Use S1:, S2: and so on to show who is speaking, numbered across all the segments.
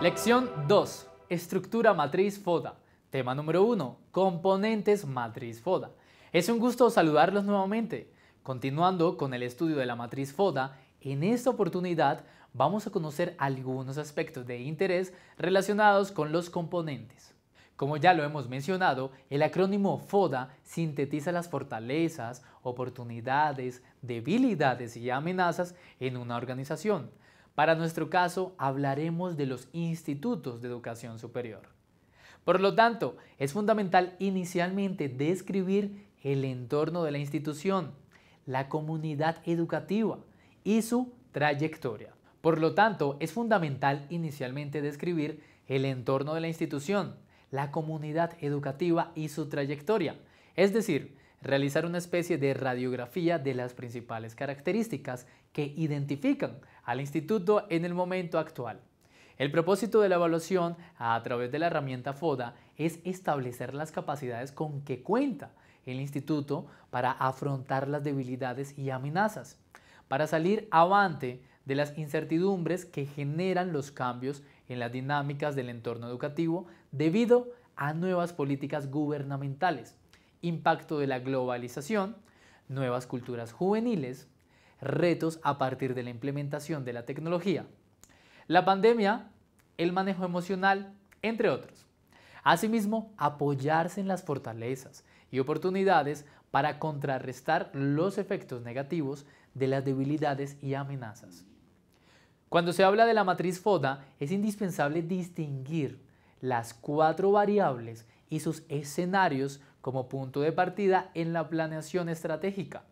S1: Lección 2. Estructura matriz FODA. Tema número 1. Componentes matriz FODA. Es un gusto saludarlos nuevamente. Continuando con el estudio de la matriz FODA, en esta oportunidad vamos a conocer algunos aspectos de interés relacionados con los componentes. Como ya lo hemos mencionado, el acrónimo FODA sintetiza las fortalezas, oportunidades, debilidades y amenazas en una organización para nuestro caso, hablaremos de los institutos de educación superior. Por lo tanto, es fundamental inicialmente describir el entorno de la institución, la comunidad educativa y su trayectoria. Por lo tanto, es fundamental inicialmente describir el entorno de la institución, la comunidad educativa y su trayectoria, es decir, realizar una especie de radiografía de las principales características que identifican al instituto en el momento actual. El propósito de la evaluación a través de la herramienta FODA es establecer las capacidades con que cuenta el instituto para afrontar las debilidades y amenazas, para salir avante de las incertidumbres que generan los cambios en las dinámicas del entorno educativo debido a nuevas políticas gubernamentales impacto de la globalización, nuevas culturas juveniles, retos a partir de la implementación de la tecnología, la pandemia, el manejo emocional, entre otros. Asimismo, apoyarse en las fortalezas y oportunidades para contrarrestar los efectos negativos de las debilidades y amenazas. Cuando se habla de la matriz FODA, es indispensable distinguir las cuatro variables y sus escenarios como punto de partida en la planeación estratégica.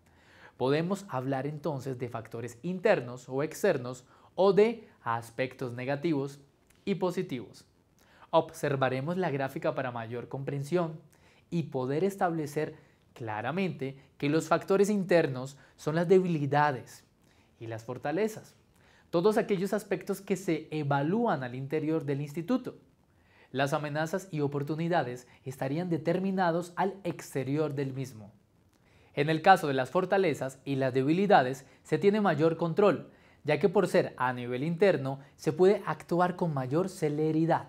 S1: Podemos hablar entonces de factores internos o externos o de aspectos negativos y positivos. Observaremos la gráfica para mayor comprensión y poder establecer claramente que los factores internos son las debilidades y las fortalezas, todos aquellos aspectos que se evalúan al interior del instituto las amenazas y oportunidades estarían determinados al exterior del mismo. En el caso de las fortalezas y las debilidades se tiene mayor control, ya que por ser a nivel interno se puede actuar con mayor celeridad,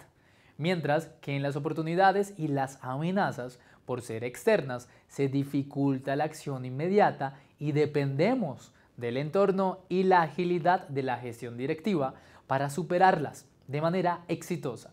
S1: mientras que en las oportunidades y las amenazas, por ser externas, se dificulta la acción inmediata y dependemos del entorno y la agilidad de la gestión directiva para superarlas de manera exitosa.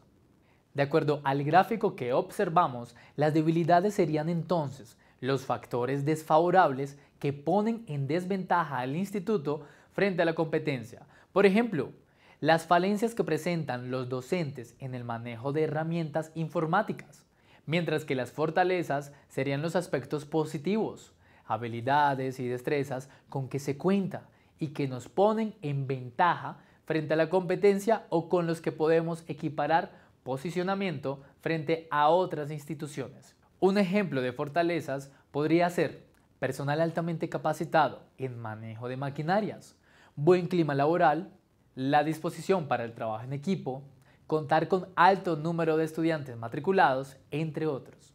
S1: De acuerdo al gráfico que observamos, las debilidades serían entonces los factores desfavorables que ponen en desventaja al instituto frente a la competencia. Por ejemplo, las falencias que presentan los docentes en el manejo de herramientas informáticas, mientras que las fortalezas serían los aspectos positivos, habilidades y destrezas con que se cuenta y que nos ponen en ventaja frente a la competencia o con los que podemos equiparar posicionamiento frente a otras instituciones. Un ejemplo de fortalezas podría ser personal altamente capacitado en manejo de maquinarias, buen clima laboral, la disposición para el trabajo en equipo, contar con alto número de estudiantes matriculados, entre otros.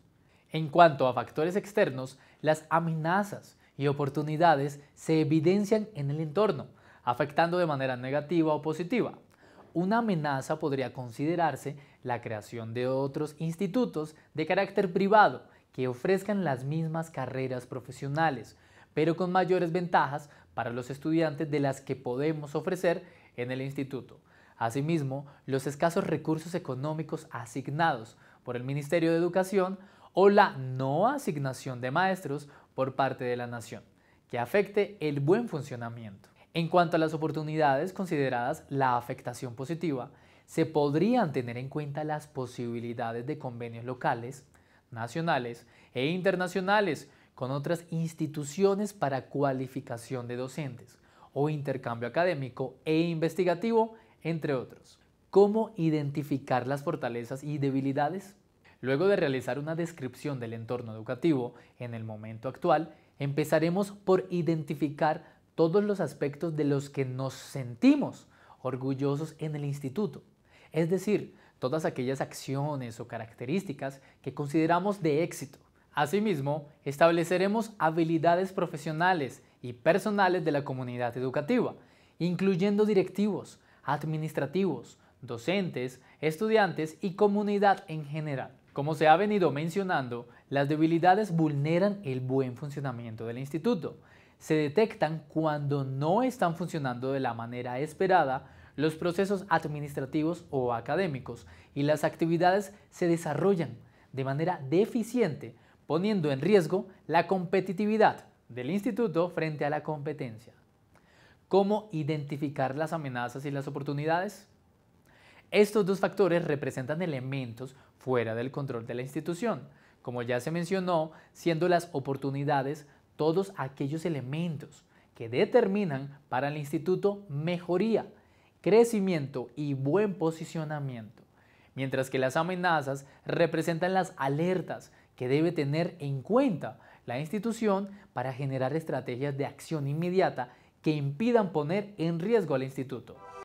S1: En cuanto a factores externos, las amenazas y oportunidades se evidencian en el entorno, afectando de manera negativa o positiva una amenaza podría considerarse la creación de otros institutos de carácter privado que ofrezcan las mismas carreras profesionales, pero con mayores ventajas para los estudiantes de las que podemos ofrecer en el instituto. Asimismo, los escasos recursos económicos asignados por el Ministerio de Educación o la no asignación de maestros por parte de la nación, que afecte el buen funcionamiento. En cuanto a las oportunidades consideradas la afectación positiva, se podrían tener en cuenta las posibilidades de convenios locales, nacionales e internacionales con otras instituciones para cualificación de docentes o intercambio académico e investigativo, entre otros. ¿Cómo identificar las fortalezas y debilidades? Luego de realizar una descripción del entorno educativo en el momento actual, empezaremos por identificar todos los aspectos de los que nos sentimos orgullosos en el instituto. Es decir, todas aquellas acciones o características que consideramos de éxito. Asimismo, estableceremos habilidades profesionales y personales de la comunidad educativa, incluyendo directivos, administrativos, docentes, estudiantes y comunidad en general. Como se ha venido mencionando, las debilidades vulneran el buen funcionamiento del instituto se detectan cuando no están funcionando de la manera esperada los procesos administrativos o académicos y las actividades se desarrollan de manera deficiente, poniendo en riesgo la competitividad del instituto frente a la competencia. ¿Cómo identificar las amenazas y las oportunidades? Estos dos factores representan elementos fuera del control de la institución, como ya se mencionó, siendo las oportunidades todos aquellos elementos que determinan para el instituto mejoría, crecimiento y buen posicionamiento, mientras que las amenazas representan las alertas que debe tener en cuenta la institución para generar estrategias de acción inmediata que impidan poner en riesgo al instituto.